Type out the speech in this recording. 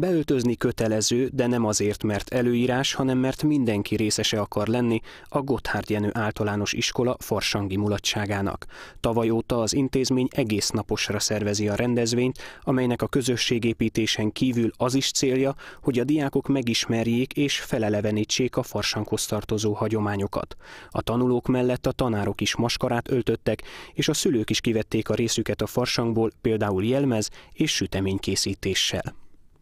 Beöltözni kötelező, de nem azért, mert előírás, hanem mert mindenki részese akar lenni a Gotthard Jenő általános iskola farsangi mulatságának. Tavaly óta az intézmény egész naposra szervezi a rendezvényt, amelynek a közösségépítésen kívül az is célja, hogy a diákok megismerjék és felelevenítsék a farsanghoz tartozó hagyományokat. A tanulók mellett a tanárok is maskarát öltöttek, és a szülők is kivették a részüket a farsangból, például jelmez és süteménykészítéssel.